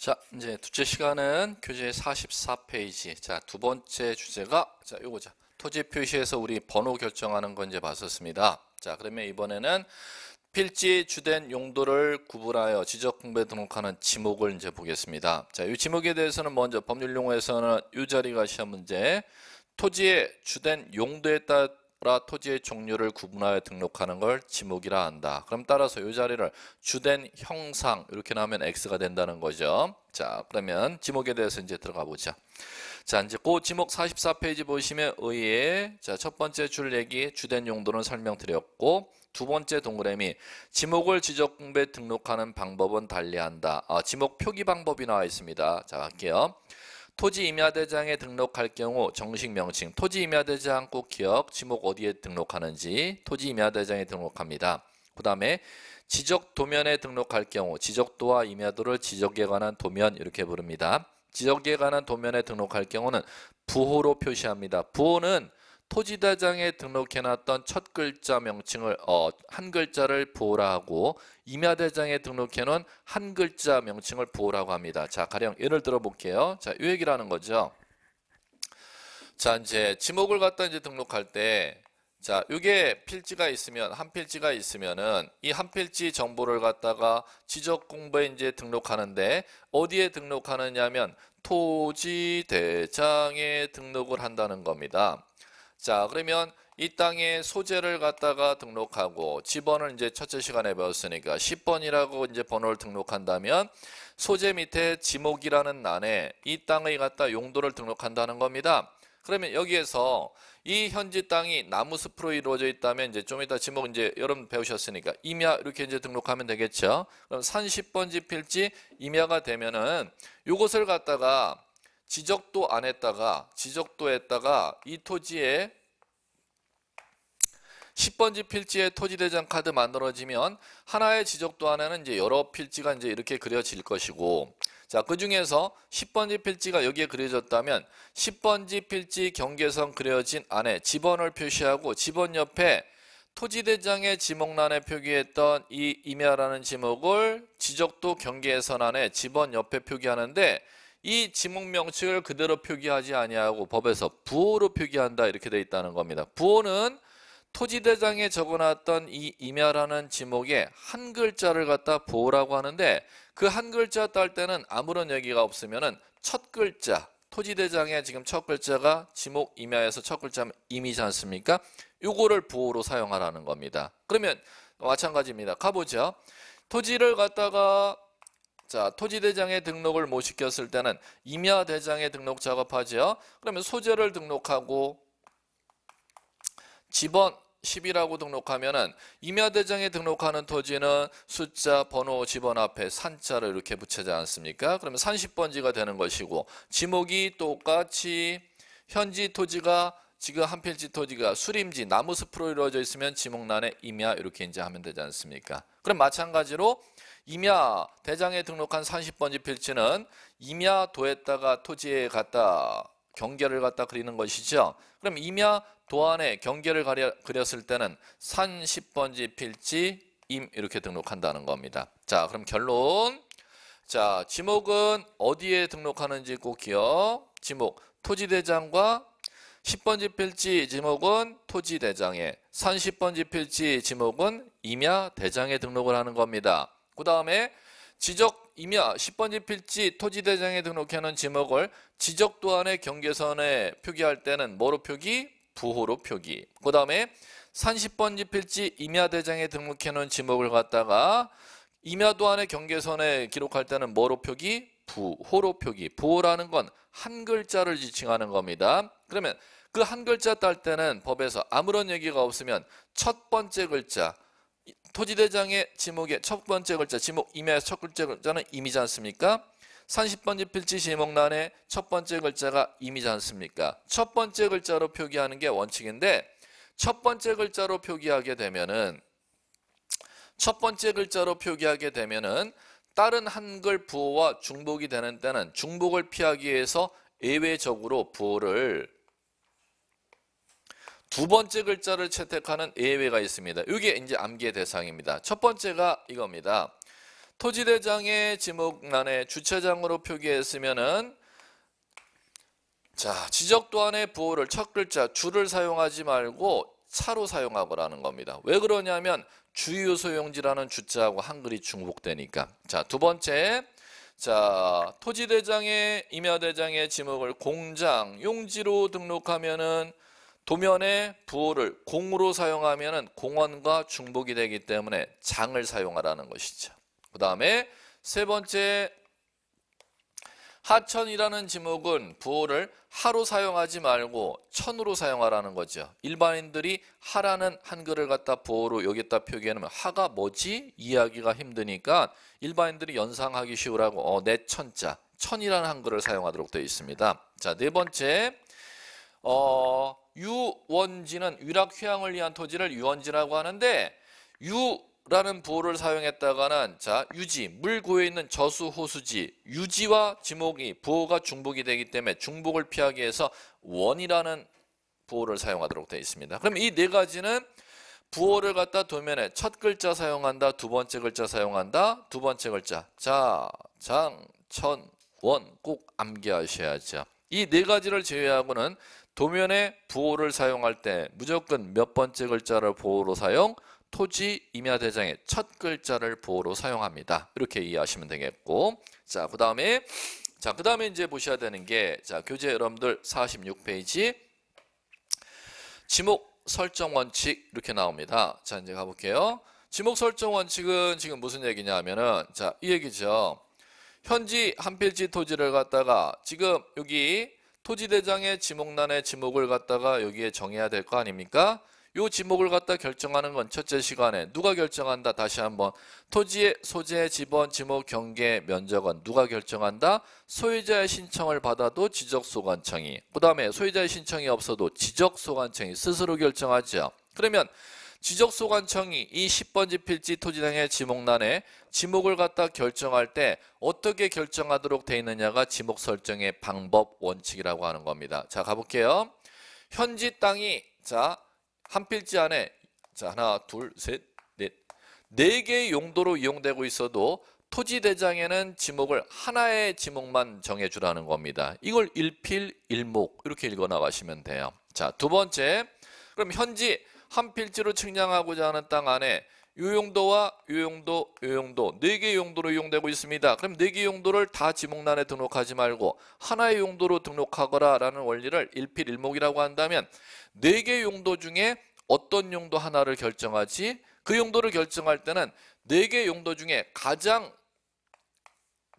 자, 이제 둘째 시간은 교재 44페이지. 자, 두 번째 주제가 자, 요거죠. 토지 표시에서 우리 번호 결정하는 건 이제 봤었습니다. 자, 그러면 이번에는 필지 주된 용도를 구분하여 지적 공부에 등록하는 지목을 이제 보겠습니다. 자, 이 지목에 대해서는 먼저 법률 용어에서는 요 자리가 시험 문제, 토지의 주된 용도에 따라 라 토지의 종류를 구분하여 등록하는 걸 지목이라 한다. 그럼 따라서 이 자리를 주된 형상 이렇게 나오면 x가 된다는 거죠. 자 그러면 지목에 대해서 이제 들어가 보자. 자 이제 고 지목 44페이지 보시면 의에 자 첫 번째 줄 얘기 주된 용도는 설명드렸고 두 번째 동그라미 지목을 지적공부에 등록하는 방법은 달리한다. 아, 지목 표기 방법이 나와 있습니다. 자 갈게요. 토지 임야대장에 등록할 경우 정식 명칭 토지 임야대장 꼭 기억 지목 어디에 등록하는지 토지 임야대장에 등록합니다. 그 다음에 지적 도면에 등록할 경우 지적도와 임야도를 지적에 관한 도면 이렇게 부릅니다. 지적에 관한 도면에 등록할 경우는 부호로 표시합니다. 부호는 토지대장에 등록해놨던 첫 글자 명칭을 어, 한 글자를 보호라고 임야대장에 등록해놓은 한 글자 명칭을 보호라고 합니다. 자, 가령 예를 들어볼게요. 자, 요 얘기라는 거죠. 자, 이제 지목을 갖다 이제 등록할 때 자, 요게 필지가 있으면 한 필지가 있으면은 이 한 필지 정보를 갖다가 지적 공부에 이제 등록하는데 어디에 등록하느냐면 하 토지 대장에 등록을 한다는 겁니다. 자, 그러면 이 땅에 소재를 갖다가 등록하고 집번을 이제 첫째 시간에 배웠으니까 10번이라고 이제 번호를 등록한다면 소재 밑에 지목이라는 난에 이 땅의 갖다 용도를 등록한다는 겁니다. 그러면 여기에서 이 현지 땅이 나무 숲으로 이루어져 있다면 이제 좀 이따 지목 이제 여러분 배우셨으니까 임야 이렇게 이제 등록하면 되겠죠. 그럼 산 10번지 필지 임야가 되면은 이것을 갖다가 지적도 안 했다가 지적도 했다가 이 토지에 10번지 필지에 토지대장 카드 만들어지면 하나의 지적도 하나는 이제 여러 필지가 이제 이렇게 그려질 것이고 자, 그 중에서 10번지 필지가 여기에 그려졌다면 10번지 필지 경계선 그려진 안에 지번을 표시하고 지번 옆에 토지대장의 지목란에 표기했던 이 임야라는 지목을 지적도 경계선 안에 지번 옆에 표기하는데 이 지목 명칭을 그대로 표기하지 아니하고 법에서 부호로 표기한다 이렇게 돼 있다는 겁니다. 부호는 토지대장에 적어놨던 이 임야라는 지목에 한 글자를 갖다 부호라고 하는데 그 한 글자 딸 때는 아무런 얘기가 없으면은 첫 글자 토지대장에 지금 첫 글자가 지목 임야에서 첫 글자면 임이지 않습니까? 요거를 부호로 사용하라는 겁니다. 그러면 마찬가지입니다. 가보죠. 토지를 갖다가 자, 토지대장에 등록을 못 시켰을 때는 임야대장에 등록 작업하지요. 그러면 소재를 등록하고 집원 10이라고 등록하면은 임야대장에 등록하는 토지는 숫자 번호 집원 앞에 산자를 이렇게 붙이지 않습니까? 그러면 30번지가 되는 것이고 지목이 똑같이 현지 토지가 지금 한 필지 토지가 수림지 나무 숲으로 이루어져 있으면 지목란에 임야 이렇게 이제 하면 되지 않습니까? 그럼 마찬가지로 임야 대장에 등록한 30번지 필지는 임야 도에다가 토지에 갔다 경계를 갖다 그리는 것이죠. 그럼 임야 도안에 경계를 가려, 그렸을 때는 30번지 필지 임 이렇게 등록한다는 겁니다. 자, 그럼 결론. 자, 지목은 어디에 등록하는지 꼭 기억. 지목 토지대장과 10번지 필지 지목은 토지대장에 30번지 필지 지목은 임야 대장에 등록을 하는 겁니다. 그 다음에 지적 임야 10번지 필지 토지대장에 등록해놓은 지목을 지적 도안의 경계선에 표기할 때는 뭐로 표기? 부호로 표기. 그 다음에 30번지 필지 임야대장에 등록해놓은 지목을 갖다가 임야도안의 경계선에 기록할 때는 뭐로 표기? 부호로 표기. 부호라는 건 한 글자를 지칭하는 겁니다. 그러면 그 한 글자 딸 때는 법에서 아무런 얘기가 없으면 첫 번째 글자 토지대장의 지목의 첫 번째 글자, 지목 임야의 첫 글자 글자는 임이지 않습니까? 30번지 필지 지목란의 첫 번째 글자가 임이지 않습니까? 첫 번째 글자로 표기하는 게 원칙인데 첫 번째 글자로 표기하게 되면은 첫 번째 글자로 표기하게 되면은 다른 한글 부호와 중복이 되는 때는 중복을 피하기 위해서 예외적으로 부호를 두 번째 글자를 채택하는 예외가 있습니다. 이게 이제 암기의 대상입니다. 첫 번째가 이겁니다. 토지대장의 지목란에 주차장으로 표기했으면은 자 지적도안의 부호를 첫 글자 주를 사용하지 말고 차로 사용하고라는 겁니다. 왜 그러냐면 주유 소용지라는 주자하고 한글이 중복되니까. 자 두 번째 자 토지대장의 임야대장의 지목을 공장 용지로 등록하면은 도면의 부호를 공으로 사용하면 공원과 중복이 되기 때문에 장을 사용하라는 것이죠. 그 다음에 세 번째 하천이라는 지목은 부호를 하로 사용하지 말고 천으로 사용하라는 거죠. 일반인들이 하라는 한글을 갖다 부호로 여기다 표기하면 하가 뭐지? 이해하기가 힘드니까 일반인들이 연상하기 쉬우라고 어, 내 천자, 천이라는 한글을 사용하도록 되어 있습니다. 자, 네 번째 어, 유원지는 유락 휴양을 위한 토지를 유원지라고 하는데 유라는 부호를 사용했다가는 자 유지 물 고여 있는 저수 호수지 유지와 지목이 부호가 중복이 되기 때문에 중복을 피하기 위해서 원이라는 부호를 사용하도록 되어 있습니다. 그럼 이 네 가지는 부호를 갖다 도면에 첫 글자 사용한다, 두 번째 글자 사용한다, 두 번째 글자 자, 장, 천, 원 꼭 암기하셔야죠. 이 네 가지를 제외하고는 도면에 부호를 사용할 때 무조건 몇 번째 글자를 부호로 사용 토지 임야대장의 첫 글자를 부호로 사용합니다. 이렇게 이해하시면 되겠고 자 그 다음에 자 그 다음에 이제 보셔야 되는 게자 교재 여러분들 46페이지 지목 설정 원칙 이렇게 나옵니다. 자 이제 가볼게요. 지목 설정 원칙은 지금 무슨 얘기냐 하면은 자 이 얘기죠. 현지 한 필지 토지를 갖다가 지금 여기 토지대장의 지목란에 지목을 갖다가 여기에 정해야 될 거 아닙니까? 요 지목을 갖다 결정하는 건 첫째 시간에 누가 결정한다? 다시 한번 토지의 소재, 지번, 지목, 경계, 면적은 누가 결정한다? 소유자의 신청을 받아도 지적소관청이 그 다음에 소유자의 신청이 없어도 지적소관청이 스스로 결정하죠. 그러면 지적소관청이 이 10번지 필지 토지등의 지목란에 지목을 갖다 결정할 때 어떻게 결정하도록 돼 있느냐가 지목 설정의 방법 원칙이라고 하는 겁니다. 자 가볼게요. 현지 땅이 자 한 필지 안에 자 하나 둘 셋넷네 개의 용도로 이용되고 있어도 토지 대장에는 지목을 하나의 지목만 정해주라는 겁니다. 이걸 일필일목 이렇게 읽어 나가시면 돼요. 자 두 번째 그럼 현지 한 필지로 측량하고자 하는 땅 안에 유용도와유용도유용도네 개의 용도로 이용되고 있습니다. 그럼 네 개의 용도를 다 지목란에 등록하지 말고 하나의 용도로 등록하거라라는 원리를 일필일목이라고 한다면 네 개의 용도 중에 어떤 용도 하나를 결정하지 그 용도를 결정할 때는 네 개의 용도 중에 가장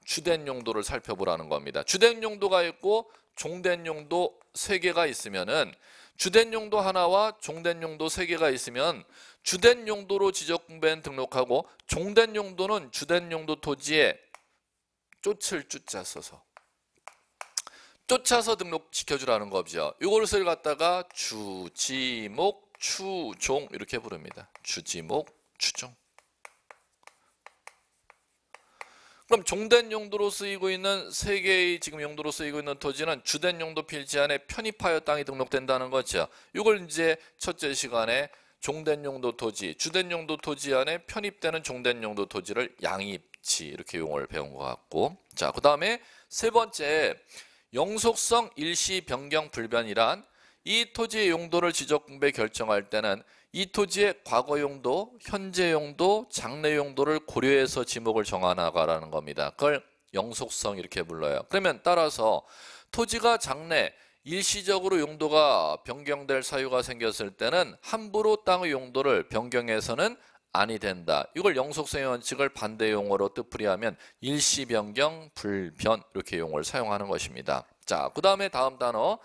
주된 용도를 살펴보라는 겁니다. 주된 용도가 있고 종된 용도 세 개가 있으면은 주된 용도 하나와 종된 용도 세 개가 있으면 주된 용도로 지적 공배는 등록하고 종된 용도는 주된 용도 토지에 쫓을 쫓아 써서 쫓아서 등록시켜주라는 거죠. 이것을 갖다가 주지목 추종 이렇게 부릅니다. 주지목 추종 그럼 종된 용도로 쓰이고 있는 세 개의 지금 용도로 쓰이고 있는 토지는 주된 용도 필지 안에 편입하여 땅이 등록된다는 거죠. 이걸 이제 첫째 시간에 종된 용도 토지, 주된 용도 토지 안에 편입되는 종된 용도 토지를 양입지 이렇게 용어를 배운 것 같고 자그 다음에 세 번째 영속성 일시 변경 불변이란 이 토지의 용도를 지적 공배 결정할 때는 이 토지의 과거 용도, 현재 용도, 장래 용도를 고려해서 지목을 정하나가라는 겁니다. 그걸 영속성 이렇게 불러요. 그러면 따라서 토지가 장래 일시적으로 용도가 변경될 사유가 생겼을 때는 함부로 땅의 용도를 변경해서는 아니 된다. 이걸 영속성의 원칙을 반대 용어로 뜻풀이하면 일시 변경 불변 이렇게 용어를 사용하는 것입니다. 자, 그다음에 다음 단어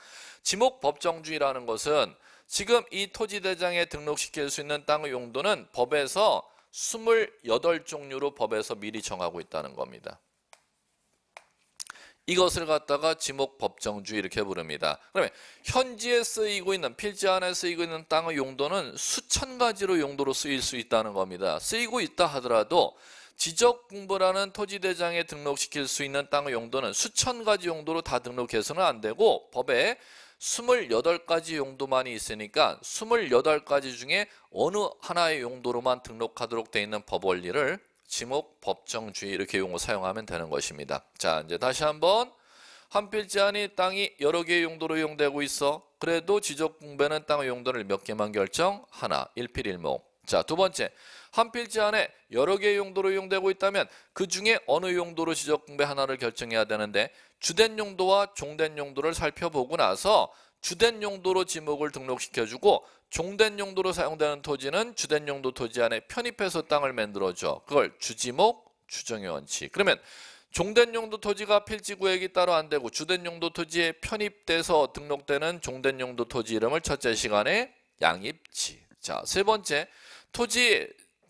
지목 법정주의라는 것은 지금 이 토지대장에 등록시킬 수 있는 땅의 용도는 법에서 28종류로 법에서 미리 정하고 있다는 겁니다. 이것을 갖다가 지목법정주 이렇게 부릅니다. 그러면 현지에 쓰이고 있는 필지 안에 쓰이고 있는 땅의 용도는 수천 가지로 용도로 쓰일 수 있다는 겁니다. 쓰이고 있다 하더라도 지적공부라는 토지대장에 등록시킬 수 있는 땅의 용도는 수천 가지 용도로 다 등록해서는 안 되고 법에 28가지 용도만이 있으니까 28가지 중에 어느 하나의 용도로만 등록하도록 되어 있는 법 원리를 지목, 법정주의 이렇게 용어 사용하면 되는 것입니다. 자, 이제 다시 한번 한 필지 안에 땅이 여러 개의 용도로 이용되고 있어. 그래도 지적 공배는 땅의 용도를 몇 개만 결정? 하나, 일필일목. 자, 두 번째. 한 필지 안에 여러 개의 용도로 이용되고 있다면 그 중에 어느 용도로 지적 공배 하나를 결정해야 되는데 주된 용도와 종된 용도를 살펴보고 나서 주된 용도로 지목을 등록시켜주고 종된 용도로 사용되는 토지는 주된 용도 토지 안에 편입해서 땅을 만들어줘. 그걸 주지목, 주정의 원칙. 그러면 종된 용도 토지가 필지 구획이 따로 안 되고 주된 용도 토지에 편입돼서 등록되는 종된 용도 토지 이름을 첫째 시간에 양입지. 자, 세 번째 토지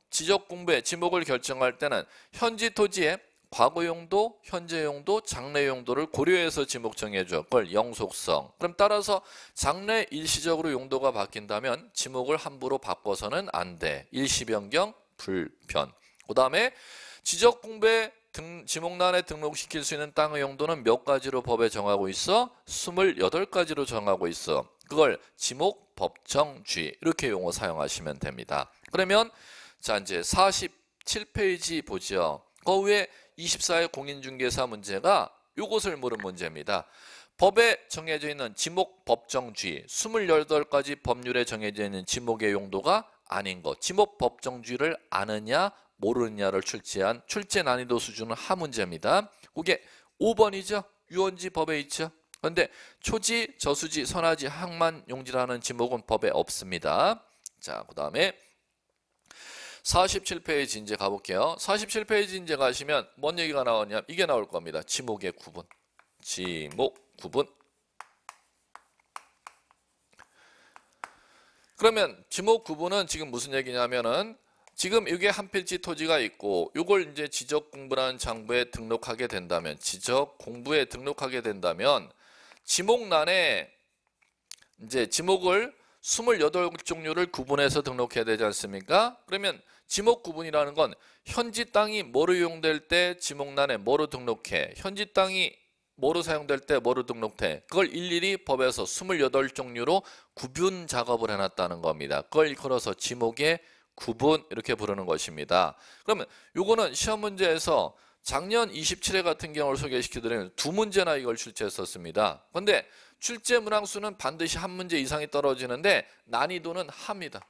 지적 공부에 지목을 결정할 때는 현지 토지에 과거용도, 현재용도, 장래용도를 고려해서 지목 정해줬걸 영속성. 그럼 따라서 장래 일시적으로 용도가 바뀐다면 지목을 함부로 바꿔서는 안 돼. 일시변경 불편. 그 다음에 지적공배 등, 지목란에 등록시킬 수 있는 땅의 용도는 몇 가지로 법에 정하고 있어? 28가지로 정하고 있어. 그걸 지목, 법정, 쥐 이렇게 용어 사용하시면 됩니다. 그러면 자 이제 47페이지 보죠. 그 위에 24의 공인중개사 문제가 이것을 물은 문제입니다. 법에 정해져 있는 지목 법정주의 28가지 법률에 정해져 있는 지목의 용도가 아닌 것 지목 법정주의를 아느냐 모르느냐를 출제한 출제 난이도 수준은 하문제입니다. 그게 5번이죠. 유언지 법에 있죠. 그런데 초지, 저수지, 선하지, 항만, 용지라는 지목은 법에 없습니다. 자, 그 다음에 47페이지 이제 가볼게요. 47페이지 이제 가시면 뭔 얘기가 나오냐 이게 나올 겁니다. 지목의 구분. 지목 구분. 그러면 지목 구분은 지금 무슨 얘기냐면은 지금 이게 한 필지 토지가 있고 이걸 이제 지적 공부라는 장부에 등록하게 된다면 지적 공부에 등록하게 된다면 지목란에 이제 지목을 28종류를 구분해서 등록해야 되지 않습니까? 그러면 지목 구분이라는 건 현지 땅이 뭐로 이용될 때 지목란에 뭐로 등록해 현지 땅이 뭐로 사용될 때 뭐로 등록돼 그걸 일일이 법에서 28종류로 구분 작업을 해놨다는 겁니다 그걸 일컬어서 지목의 구분 이렇게 부르는 것입니다 그러면 요거는 시험 문제에서 작년 27회 같은 경우를 소개시켜드리는 두 문제나 이걸 출제했었습니다 근데 출제 문항수는 반드시 한 문제 이상이 떨어지는데 난이도는 합니다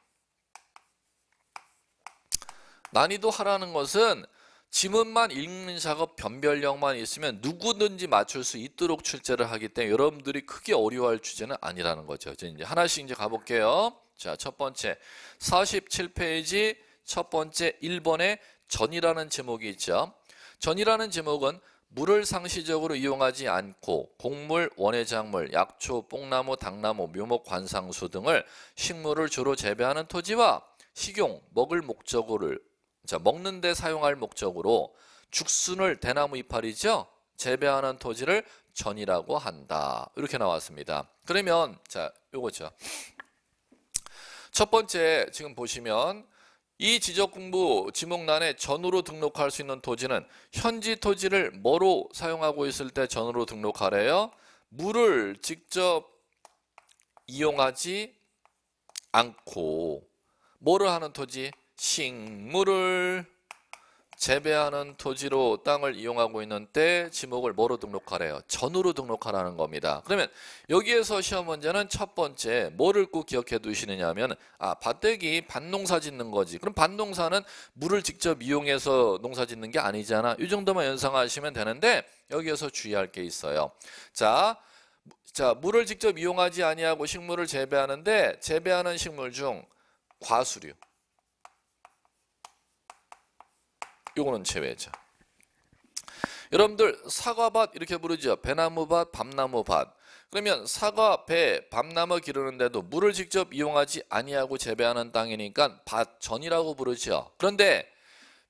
난이도 하라는 것은 지문만 읽는 작업 변별력만 있으면 누구든지 맞출 수 있도록 출제를 하기 때문에 여러분들이 크게 어려워할 주제는 아니라는 거죠. 이제 하나씩 이제 가볼게요. 자, 첫 번째 47페이지 첫 번째 1번에 전이라는 제목이 있죠. 전이라는 제목은 물을 상시적으로 이용하지 않고 곡물, 원예작물, 약초, 뽕나무, 당나무, 묘목, 관상수 등을 식물을 주로 재배하는 토지와 식용, 먹을 목적으로 자, 먹는 데 사용할 목적으로 죽순을 대나무 이파리죠. 재배하는 토지를 전이라고 한다. 이렇게 나왔습니다. 그러면 자, 요거죠. 첫 번째 지금 보시면 이 지적공부 지목란에 전으로 등록할 수 있는 토지는 현지 토지를 뭐로 사용하고 있을 때 전으로 등록하래요? 물을 직접 이용하지 않고 뭐를 하는 토지? 식물을 재배하는 토지로 땅을 이용하고 있는 때 지목을 뭐로 등록하래요? 전으로 등록하라는 겁니다. 그러면 여기에서 시험 문제는 첫 번째 뭐를 꼭 기억해 두시느냐 하면 아 밭대기 밭농사 짓는 거지. 그럼 밭농사는 물을 직접 이용해서 농사 짓는 게 아니잖아. 이 정도만 연상하시면 되는데 여기에서 주의할 게 있어요. 자, 자 물을 직접 이용하지 아니하고 식물을 재배하는데 재배하는 식물 중 과수류 요거는 제외죠. 여러분들 사과밭 이렇게 부르죠. 배나무밭, 밤나무밭. 그러면 사과, 배, 밤나무 기르는데도 물을 직접 이용하지 아니하고 재배하는 땅이니까 밭 전이라고 부르죠. 그런데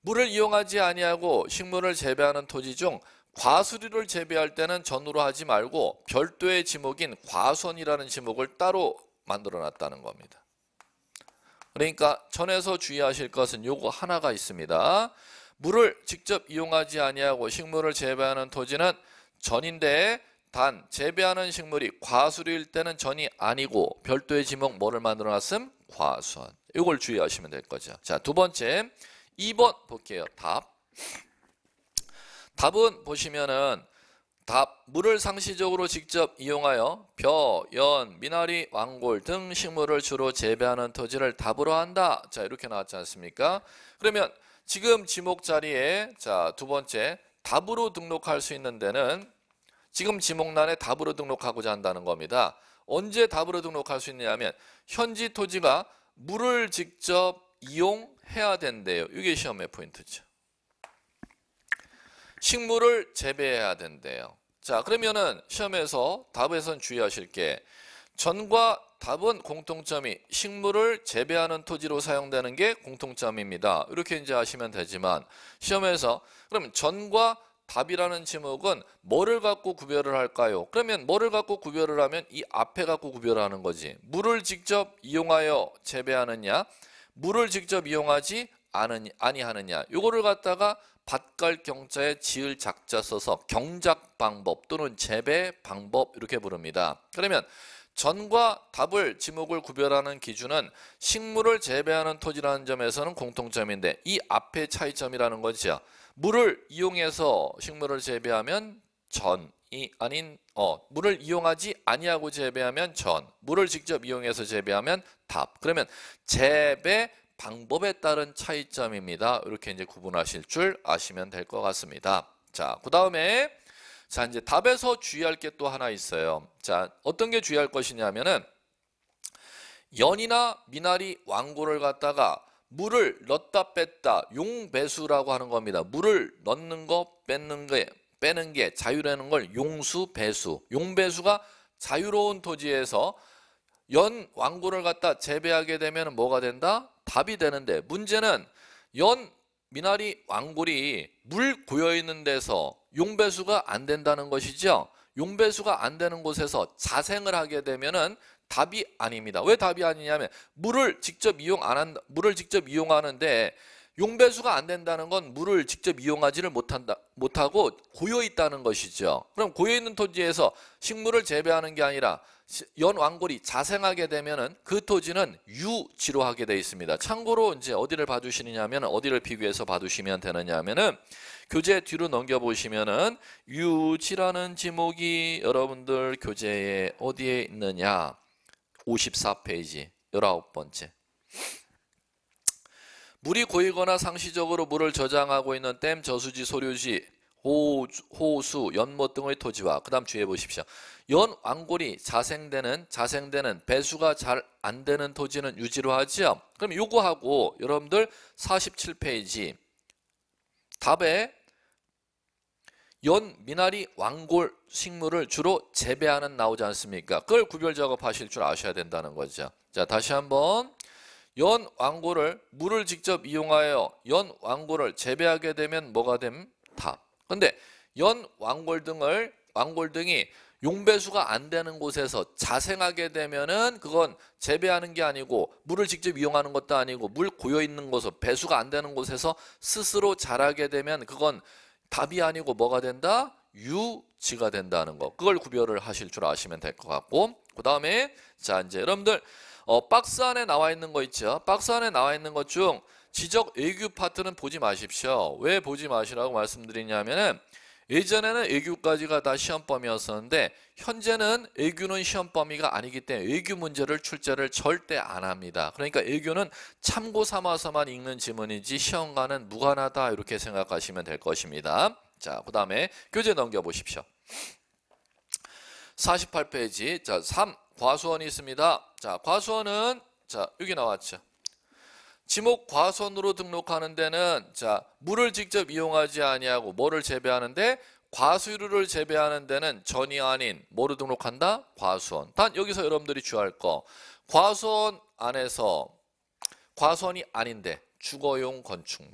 물을 이용하지 아니하고 식물을 재배하는 토지 중과수리를 재배할 때는 전으로 하지 말고 별도의 지목인 과수이라는 지목을 따로 만들어 놨다는 겁니다. 그러니까 전에서 주의하실 것은 요거 하나가 있습니다. 물을 직접 이용하지 아니하고 식물을 재배하는 토지는 전인데 단 재배하는 식물이 과수류일 때는 전이 아니고 별도의 지목 뭐를 만들어 놨음? 과수원. 이걸 주의하시면 될 거죠. 자, 두 번째 2번 볼게요. 답. 답은 보시면은 답 물을 상시적으로 직접 이용하여 벼, 연, 미나리, 왕골 등 식물을 주로 재배하는 토지를 답으로 한다. 자, 이렇게 나왔지 않습니까? 그러면 지금 지목 자리에 자, 두 번째 답으로 등록할 수 있는 데는 지금 지목란에 답으로 등록하고자 한다는 겁니다. 언제 답으로 등록할 수 있느냐면 하 현지 토지가 물을 직접 이용해야 된대요. 이게 시험의 포인트죠. 식물을 재배해야 된대요. 자, 그러면은 시험에서 답에선 주의하실 게 전과 답은 공통점이 식물을 재배하는 토지로 사용되는 게 공통점입니다. 이렇게 이제 아시면 되지만 시험에서 그럼 전과 답이라는 지목은 뭐를 갖고 구별을 할까요? 그러면 뭐를 갖고 구별을 하면 이 앞에 갖고 구별하는 거지. 물을 직접 이용하여 재배하느냐, 물을 직접 이용하지 아니, 아니하느냐. 이거를 갖다가 밭갈 경자에 지을 작자 써서 경작 방법 또는 재배 방법 이렇게 부릅니다. 그러면 전과 답을 지목을 구별하는 기준은 식물을 재배하는 토지라는 점에서는 공통점인데 이앞에 차이점이라는 거죠. 물을 이용해서 식물을 재배하면 전이 아닌 어 물을 이용하지 아니하고 재배하면 전 물을 직접 이용해서 재배하면 답 그러면 재배 방법에 따른 차이점입니다 이렇게 이제 구분하실 줄 아시면 될 것 같습니다 자그 다음에 자, 이제 답에서 주의할 게 또 하나 있어요. 자, 어떤 게 주의할 것이냐면은 연이나 미나리 왕고를 갖다가 물을 넣다 뺐다 용배수라고 하는 겁니다. 물을 넣는 거 뺏는 게 빼는 게 자유라는 걸 용수 배수. 용배수가 자유로운 토지에서 연 왕고를 갖다 재배하게 되면 뭐가 된다? 답이 되는데 문제는 연 미나리 왕골이 물 고여 있는 데서 용배수가 안 된다는 것이죠. 용배수가 안 되는 곳에서 자생을 하게 되면은 답이 아닙니다. 왜 답이 아니냐면 물을 직접 이용 안 한, 물을 직접 이용하는데 용배수가 안 된다는 건 물을 직접 이용하지를 못한다, 못하고 고여 있다는 것이죠. 그럼 고여 있는 토지에서 식물을 재배하는 게 아니라 연왕골이 자생하게 되면은 그 토지는 유지로 하게 돼 있습니다. 참고로 이제 어디를 봐주시느냐면 어디를 비교해서 봐주시면 되느냐면은 교재 뒤로 넘겨 보시면은 유지라는 지목이 여러분들 교재에 어디에 있느냐 54페이지 19번째. 물이 고이거나 상시적으로 물을 저장하고 있는 댐, 저수지, 소류지, 호, 호수, 연못 등의 토지와 그 다음 주의해 보십시오. 연 왕골이 자생되는 자생되는 배수가 잘 안 되는 토지는 유지로 하지요. 그럼 요거하고 여러분들 47페이지 답에 연 미나리 왕골 식물을 주로 재배하는 나오지 않습니까? 그걸 구별 작업하실 줄 아셔야 된다는 거죠. 자, 다시 한번 연왕고를 물을 직접 이용하여 연왕고를 재배하게 되면 뭐가 됨? 다 근데 연 왕골등을 왕골등이 용배수가 안 되는 곳에서 자생하게 되면은 그건 재배하는 게 아니고 물을 직접 이용하는 것도 아니고 물 고여 있는 곳에 배수가 안 되는 곳에서 스스로 자라게 되면 그건 답이 아니고 뭐가 된다? 유지가 된다는 거. 그걸 구별을 하실 줄 아시면 될 것 같고 그다음에 자 이제 여러분들 어, 박스 안에 나와 있는 거 있죠. 박스 안에 나와 있는 것 중 지적 애규 파트는 보지 마십시오. 왜 보지 마시라고 말씀드리냐면은 예전에는 애교까지가 다 시험범위였었는데 현재는 애교는 시험범위가 아니기 때문에 애교 문제를 출제를 절대 안 합니다. 그러니까 애교는 참고 삼아서만 읽는 지문이지 시험과는 무관하다 이렇게 생각하시면 될 것입니다. 자, 그 다음에 교재 넘겨보십시오. 48페이지. 자, 3. 과수원이 있습니다. 자, 과수원은 자, 여기 나왔죠. 지목 과수원으로 등록하는 데는 자, 물을 직접 이용하지 아니하고 뭐를 재배하는데 과수유를 재배하는 데는 전이 아닌 뭐로 등록한다? 과수원. 단 여기서 여러분들이 주의할 거. 과수원 안에서 과수원이 아닌데 주거용 건축물.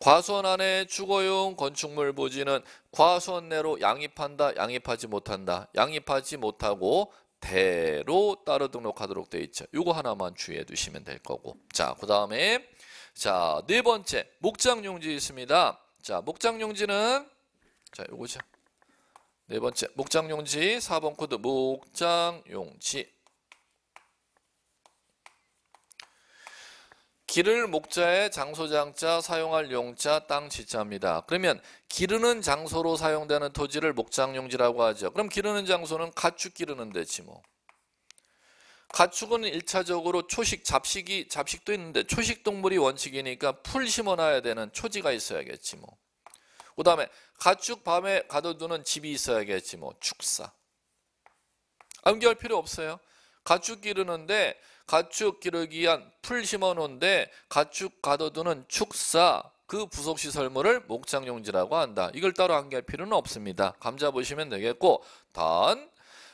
과수원 안에 주거용 건축물 부지는 과수원 내로 양입한다, 양입하지 못한다, 양입하지 못하고 대로 따로 등록하도록 되어 있죠. 이거 하나만 주의해 두시면 될 거고. 자, 그 다음에 자, 네 번째 목장용지 있습니다. 자, 목장용지는 자, 요거죠. 네 번째 목장용지 4번 코드 목장용지 길을 목자에 장소장자 사용할 용자 땅 지자입니다. 그러면 기르는 장소로 사용되는 토지를 목장용지라고 하죠. 그럼 기르는 장소는 가축 기르는 데지 뭐. 가축은 일차적으로 초식 잡식이 잡식도 있는데 초식 동물이 원칙이니까 풀 심어놔야 되는 초지가 있어야겠지 뭐. 그다음에 가축 밤에 가둬두는 집이 있어야겠지 뭐 축사. 암기할 필요 없어요. 가축 기르는데 가축 기르기 위한 풀 심어놓은데 가축 가둬두는 축사 그 부속시 설물을 목장용지라고 한다. 이걸 따로 암기할 필요는 없습니다. 감자 보시면 되겠고 단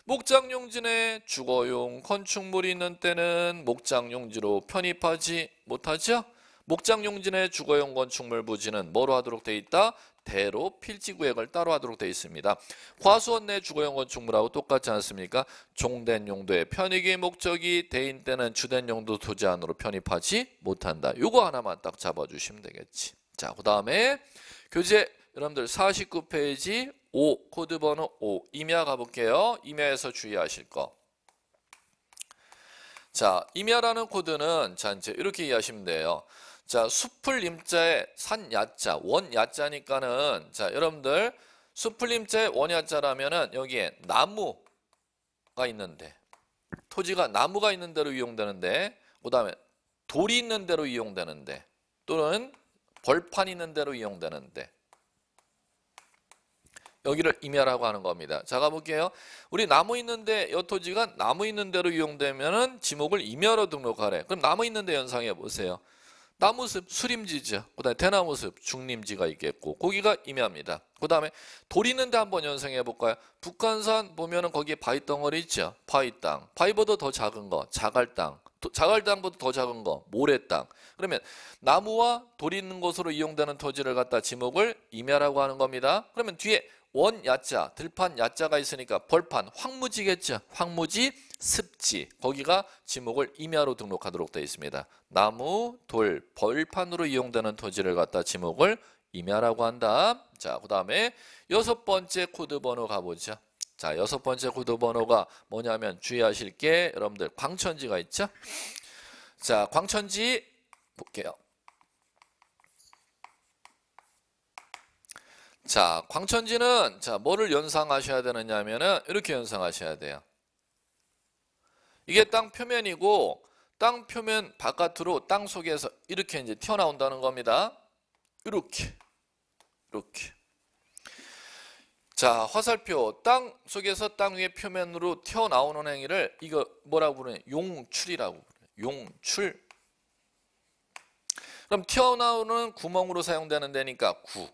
목장용지 내 주거용 건축물이 있는 때는 목장용지로 편입하지 못하죠. 목장용지 내 주거용 건축물 부지는 뭐로 하도록 돼 있다? 대로 필지 구역을 따로 하도록 되어 있습니다. 화수원 내 주거용 건축물하고 똑같지 않습니까? 종된 용도의 편익의 목적이 대인 때는 주된 용도 토지 안으로 편입하지 못한다. 요거 하나만 딱 잡아주시면 되겠지. 자, 그 다음에 교재 여러분들 49페이지 5 코드 번호 5 임야 가볼게요. 임야에서 주의하실 거. 자, 임야라는 코드는 자 이제 이렇게 이해하시면 돼요. 자, 수풀 림자에산 야자, 원 야자니까는 자, 여러분들 수풀 림자에원 야자라면은 여기에 나무가 있는데 토지가 나무가 있는 대로 이용되는데 그다음에 돌이 있는 대로 이용되는데 또는 벌판이 있는 대로 이용되는데 여기를 임야라고 하는 겁니다. 자, 가볼게요. 우리 나무 있는데 여토지가 나무 있는 대로 이용되면은 지목을 임야로 등록하래. 그럼 나무 있는데 연상해 보세요. 나무숲 수림지죠. 그 다음에 대나무숲 중림지가 있겠고 거기가 임야입니다. 그 다음에 돌 있는데 한번 연상해 볼까요? 북한산 보면은 거기에 바위 덩어리 있죠. 바위 땅. 바위보다 더 작은 거 자갈 땅. 자갈 땅보다 더 작은 거 모래 땅. 그러면 나무와 돌이 있는 곳으로 이용되는 토지를 갖다 지목을 임야라고 하는 겁니다. 그러면 뒤에 원야자, 들판 야자가 있으니까 벌판 황무지겠죠. 황무지 습지 거기가 지목을 임야로 등록하도록 되어 있습니다. 나무, 돌, 벌판으로 이용되는 토지를 갖다 지목을 임야라고 한다. 자, 그 다음에 여섯 번째 코드 번호 가보죠. 자, 여섯 번째 코드 번호가 뭐냐면 주의하실 게 여러분들 광천지가 있죠. 자, 광천지 볼게요. 자, 광천지는 자 뭐를 연상하셔야 되느냐면은 이렇게 연상하셔야 돼요. 이게 땅 표면이고 땅 표면 바깥으로 땅 속에서 이렇게 이제 튀어나온다는 겁니다. 이렇게 이렇게 자 화살표 땅 속에서 땅 위의 표면으로 튀어나오는 행위를 이거 뭐라고 부르냐 용출이라고 부르냐 용출 그럼 튀어나오는 구멍으로 사용되는 데니까 구.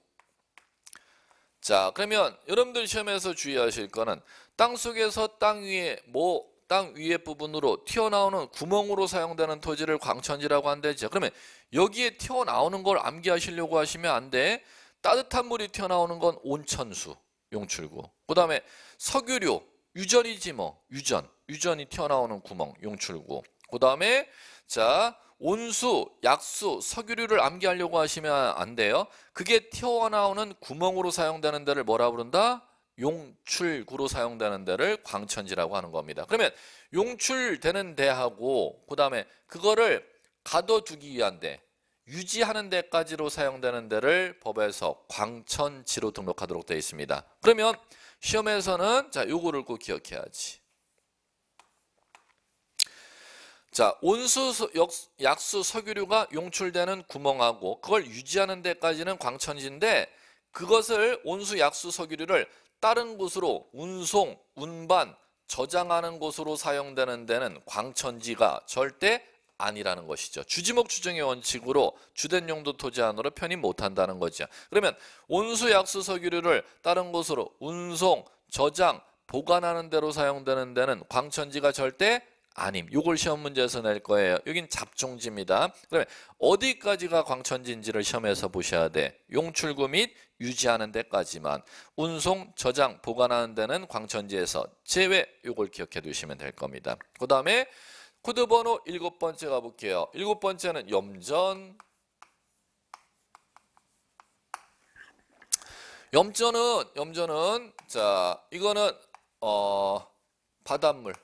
자 그러면 여러분들 시험에서 주의하실 거는 땅 속에서 땅 위에 뭐땅 위에 부분으로 튀어나오는 구멍으로 사용되는 토지를 광천지라고 한대죠. 그러면 여기에 튀어나오는 걸 암기하시려고 하시면 안 돼. 따뜻한 물이 튀어나오는 건 온천수, 용출구. 그 다음에 석유류, 유전이지 뭐, 유전. 유전이 튀어나오는 구멍, 용출구. 그 다음에 자 온수, 약수, 석유류를 암기하려고 하시면 안 돼요. 그게 튀어나오는 구멍으로 사용되는 데를 뭐라 부른다? 용출구로 사용되는 데를 광천지라고 하는 겁니다. 그러면 용출되는 데하고 그다음에 그거를 가둬두기 위한 데 유지하는 데까지로 사용되는 데를 법에서 광천지로 등록하도록 되어 있습니다. 그러면 시험에서는 자 요거를 꼭 기억해야지. 자 온수 약수 석유류가 용출되는 구멍하고 그걸 유지하는 데까지는 광천지인데 그것을 온수 약수 석유류를 다른 곳으로 운송, 운반, 저장하는 곳으로 사용되는 데는 광천지가 절대 아니라는 것이죠. 주지목 추정의 원칙으로 주된 용도 토지 안으로 편입 못한다는 거죠. 그러면 온수 약수 석유류를 다른 곳으로 운송, 저장, 보관하는 대로 사용되는 데는 광천지가 절대 아님. 이걸 시험 문제에서 낼 거예요. 여긴 잡종지입니다. 그러면 어디까지가 광천지인지를 시험에서 보셔야 돼. 용출구 및 유지하는 데까지만 운송, 저장, 보관하는 데는 광천지에서 제외 요걸 기억해 두시면 될 겁니다. 그 다음에 코드 번호 일곱 번째 가볼게요. 일곱 번째는 염전 염전은 염전은 자 이거는 어 바닷물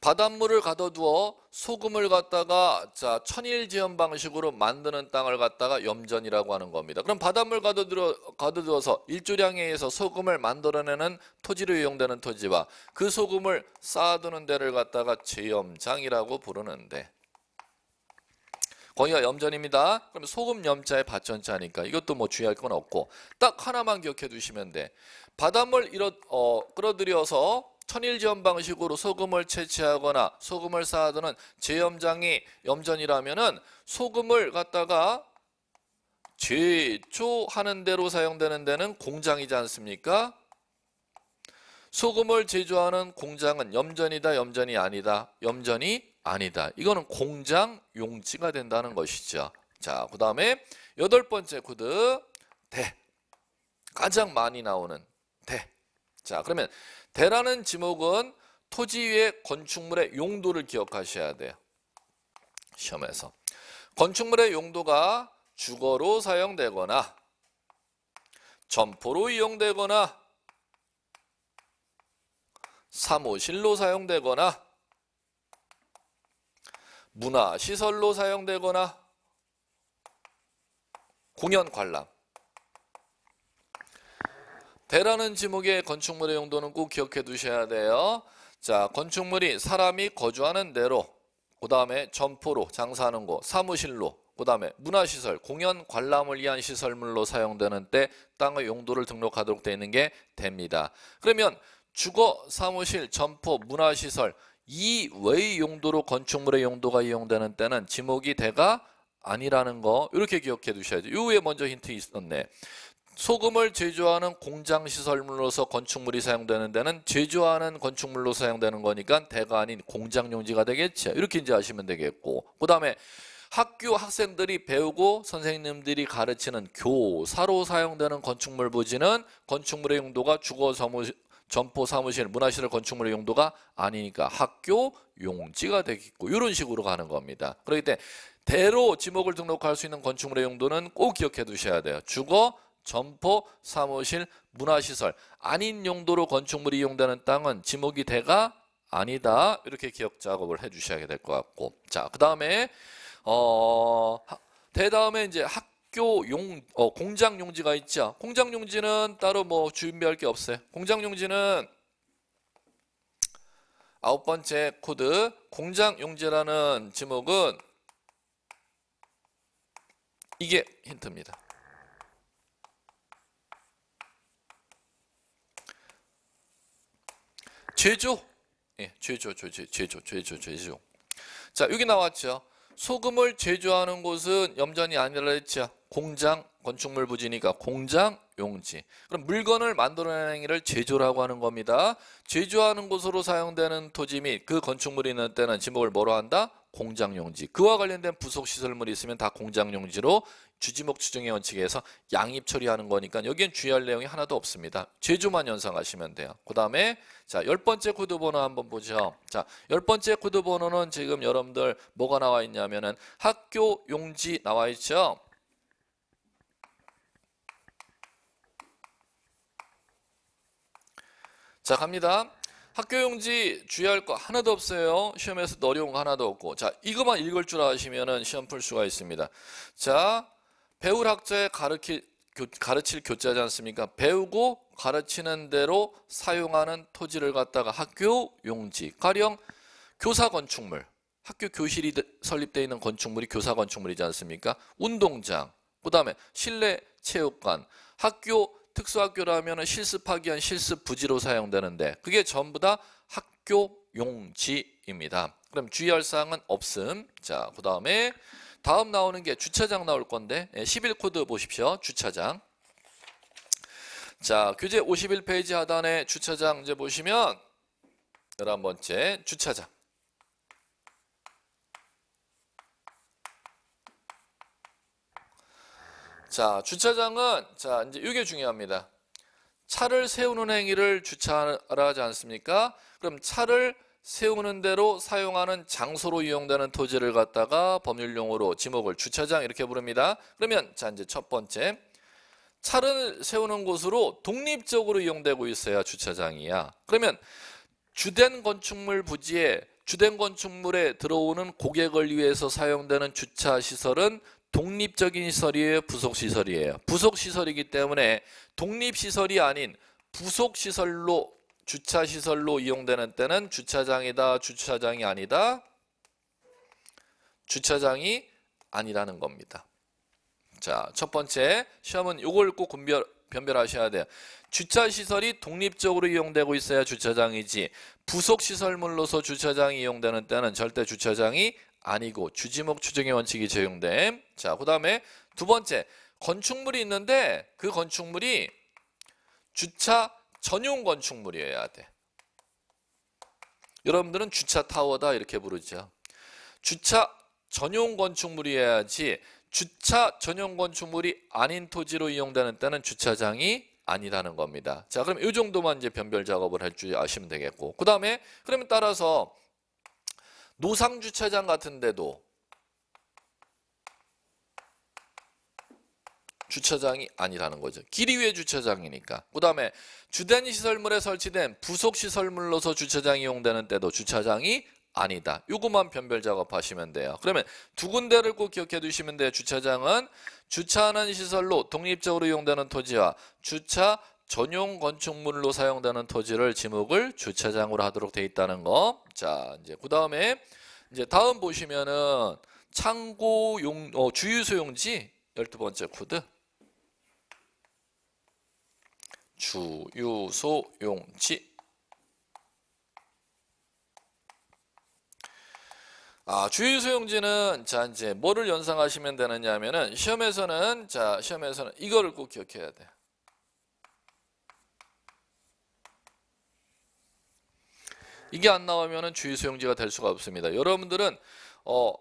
바닷물을 가둬두어 소금을 갖다가 자 천일지연 방식으로 만드는 땅을 갖다가 염전이라고 하는 겁니다. 그럼 바닷물 가둬들어, 가둬두어서 일조량에 의해서 소금을 만들어내는 토지로 이용되는 토지와 그 소금을 쌓아두는 데를 갖다가 제염장이라고 부르는데 거기가 염전입니다. 그럼 소금 염자에 밭전자니까 이것도 뭐 주의할 건 없고 딱 하나만 기억해 두시면 돼. 바닷물 이어 어, 끌어들여서 천일지연 방식으로 소금을 채취하거나 소금을 쌓아두는 제염장이 염전이라면은 소금을 갖다가 제조하는 대로 사용되는 데는 공장이지 않습니까? 소금을 제조하는 공장은 염전이다, 염전이 아니다, 염전이 아니다. 이거는 공장 용지가 된다는 것이죠. 자, 그 다음에 여덟 번째 코드 대 가장 많이 나오는 대. 자, 그러면 대라는 지목은 토지 위의 건축물의 용도를 기억하셔야 돼요. 시험에서. 건축물의 용도가 주거로 사용되거나 점포로 이용되거나 사무실로 사용되거나 문화시설로 사용되거나 공연 관람 대라는 지목의 건축물의 용도는 꼭 기억해 두셔야 돼요. 자, 건축물이 사람이 거주하는 대로, 그 다음에 점포로 장사하는 곳, 사무실로, 그 다음에 문화시설, 공연, 관람을 위한 시설물로 사용되는 때 땅의 용도를 등록하도록 되어 있는 게 됩니다. 그러면 주거, 사무실, 점포, 문화시설 이 외의 용도로 건축물의 용도가 이용되는 때는 지목이 대가 아니라는 거 이렇게 기억해 두셔야죠. 요 위에 먼저 힌트 있었네. 소금을 제조하는 공장 시설물로서 건축물이 사용되는 데는 제조하는 건축물로 사용되는 거니까 대가 아닌 공장 용지가 되겠죠. 이렇게 이제 아시면 되겠고 그 다음에 학교 학생들이 배우고 선생님들이 가르치는 교사로 사용되는 건축물 부지는 건축물의 용도가 주거 사무실, 점포 사무실, 문화시설 건축물의 용도가 아니니까 학교 용지가 되겠고 이런 식으로 가는 겁니다. 그렇기 때문에 대로 지목을 등록할 수 있는 건축물의 용도는 꼭 기억해 두셔야 돼요. 주거 점포, 사무실, 문화시설 아닌 용도로 건축물이 이용되는 땅은 지목이 대가 아니다 이렇게 기억 작업을 해주셔야 될 것 같고 자그 다음에 어 대다음에 이제 학교 용 어, 공장 용지가 있죠 공장 용지는 따로 뭐 준비할 게 없어요 공장 용지는 아홉 번째 코드 공장 용지라는 지목은 이게 힌트입니다 죄죠. 예, 죄죠, 죄죠, 죄죠, 죄죠, 죄죠. 자, 여기 나왔죠. 소금을 제조하는 곳은 염전이 아니라 했죠. 공장, 건축물 부지니까 공장, 용지. 그럼 물건을 만들어내는 행위를 제조라고 하는 겁니다. 제조하는 곳으로 사용되는 토지 및 그 건축물이 있는 때는 지목을 뭐로 한다? 공장용지 그와 관련된 부속시설물이 있으면 다 공장용지로 주지목 추정의 원칙에 서 양입 처리하는 거니까 여기엔 주의할 내용이 하나도 없습니다. 제조만 연상하시면 돼요. 그 다음에 자열 번째 코드 번호 한번 보죠. 자열 번째 코드 번호는 지금 여러분들 뭐가 나와 있냐면은 학교 용지 나와 있죠. 자 갑니다. 학교용지 주의할 거 하나도 없어요. 시험에서 어려운 거 하나도 없고. 자, 이것만 읽을 줄 아시면 은 시험 풀 수가 있습니다. 자, 배울 학자에 가르칠, 교, 가르칠 교자지 않습니까? 배우고 가르치는 대로 사용하는 토지를 갖다가 학교용지, 가령 교사 건축물, 학교 교실이 설립되어 있는 건축물이 교사 건축물이지 않습니까? 운동장, 그 다음에 실내 체육관, 학교 특수학교라면 실습하기 위한 실습 부지로 사용되는데 그게 전부 다 학교 용지입니다. 그럼 주의할 사항은 없음. 자, 그 다음에 다음 나오는 게 주차장 나올 건데 11코드 예, 보십시오. 주차장. 자, 교재 51페이지 하단에 주차장 이제 보시면 11번째 주차장. 자, 주차장은 자, 이제 이게 중요합니다. 차를 세우는 행위를 주차하라 하지 않습니까? 그럼 차를 세우는 대로 사용하는 장소로 이용되는 토지를 갖다가 법률 용어로 지목을 주차장 이렇게 부릅니다. 그러면 자, 이제 첫 번째. 차를 세우는 곳으로 독립적으로 이용되고 있어야 주차장이야. 그러면 주된 건축물 부지에 주된 건축물에 들어오는 고객을 위해서 사용되는 주차시설은 독립적인 시설이에요? 부속시설이에요? 부속시설이기 때문에 독립시설이 아닌 부속시설로 주차시설로 이용되는 때는 주차장이다, 주차장이 아니다, 주차장이 아니라는 겁니다. 자, 첫 번째 시험은 이걸 꼭 분별, 변별하셔야 돼요. 주차시설이 독립적으로 이용되고 있어야 주차장이지 부속시설물로서 주차장이 이용되는 때는 절대 주차장이 아니고 주지목 추정의 원칙이 적용됨. 자, 그다음에 두 번째 건축물이 있는데 그 건축물이 주차 전용 건축물이어야 돼. 여러분들은 주차 타워다 이렇게 부르죠. 주차 전용 건축물이어야지 주차 전용 건축물이 아닌 토지로 이용되는 때는 주차장이 아니라는 겁니다. 자, 그럼 이 정도만 이제 변별 작업을 할 줄 아시면 되겠고. 그다음에 그러면 따라서 노상 주차장 같은 데도 주차장이 아니라는 거죠. 길이 위에 주차장이니까. 그다음에 주된 시설물에 설치된 부속 시설물로서 주차장이 용되는 때도 주차장이 아니다. 요것만 변별 작업하시면 돼요. 그러면 두 군데를 꼭 기억해 두시면 돼요. 주차장은 주차하는 시설로 독립적으로 이용되는 토지와 주차 전용 건축물로 사용되는 토지를 지목을 주차장으로 하도록 돼 있다는 거. 자, 이제 그 다음에 이제 다음 보시면은 창고용 어, 주유소용지 열두 번째 코드 주유소용지 아, 주유소용지는 자 이제 뭐를 연상하시면 되느냐 하면은 시험에서는 자 시험에서는 이거를 꼭 기억해야 돼. 이게 안나오면 주의 수용지가 될 수가 없습니다. 여러분들은 어,